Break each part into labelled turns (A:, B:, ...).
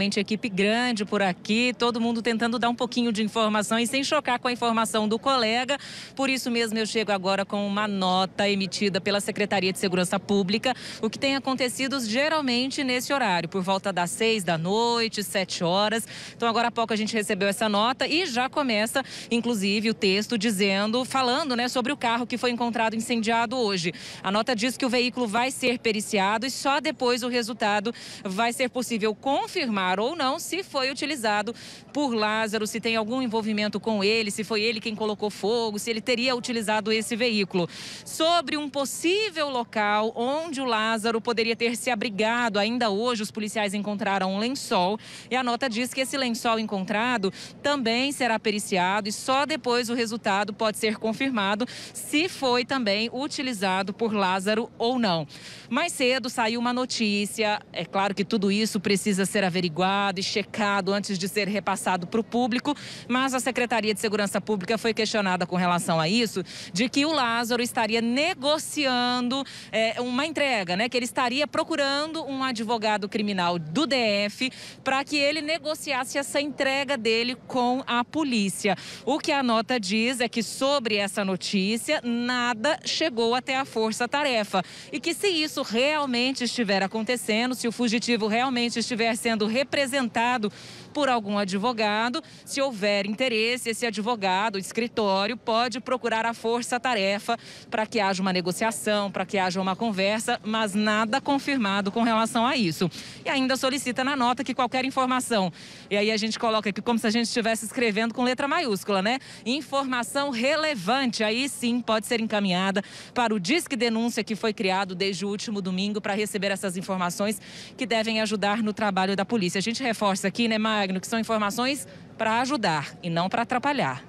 A: realmente equipe grande por aqui, todo mundo tentando dar um pouquinho de informação e sem chocar com a informação do colega. Por isso mesmo eu chego agora com uma nota emitida pela Secretaria de Segurança Pública, o que tem acontecido geralmente nesse horário, por volta das seis da noite, sete horas. Então agora há pouco a gente recebeu essa nota e já começa, inclusive, o texto dizendo, falando né, sobre o carro que foi encontrado incendiado hoje. A nota diz que o veículo vai ser periciado e só depois o resultado vai ser possível confirmar ou não, se foi utilizado por Lázaro, se tem algum envolvimento com ele, se foi ele quem colocou fogo, se ele teria utilizado esse veículo. Sobre um possível local onde o Lázaro poderia ter se abrigado, ainda hoje os policiais encontraram um lençol e a nota diz que esse lençol encontrado também será periciado e só depois o resultado pode ser confirmado se foi também utilizado por Lázaro ou não. Mais cedo saiu uma notícia, é claro que tudo isso precisa ser averiguado averiguado e checado antes de ser repassado para o público, mas a Secretaria de Segurança Pública foi questionada com relação a isso, de que o Lázaro estaria negociando é, uma entrega, né? Que ele estaria procurando um advogado criminal do DF para que ele negociasse essa entrega dele com a polícia. O que a nota diz é que sobre essa notícia, nada chegou até a força-tarefa. E que se isso realmente estiver acontecendo, se o fugitivo realmente estiver sendo representado por algum advogado. Se houver interesse, esse advogado, o escritório, pode procurar a força-tarefa para que haja uma negociação, para que haja uma conversa, mas nada confirmado com relação a isso. E ainda solicita na nota que qualquer informação, e aí a gente coloca aqui como se a gente estivesse escrevendo com letra maiúscula, né? Informação relevante, aí sim pode ser encaminhada para o Disque Denúncia que foi criado desde o último domingo para receber essas informações que devem ajudar no trabalho da polícia difícil. A gente reforça aqui, né, Magno, que são informações para ajudar e não para atrapalhar.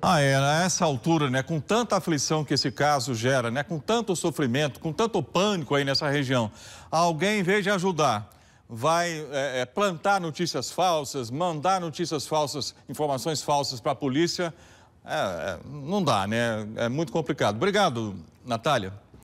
B: Ah, é, né, a essa altura, né, com tanta aflição que esse caso gera, né, com tanto sofrimento, com tanto pânico aí nessa região, alguém, em vez de ajudar, vai é, é plantar notícias falsas, mandar notícias falsas, informações falsas para a polícia, é, é, não dá, né? É muito complicado. Obrigado, Natália.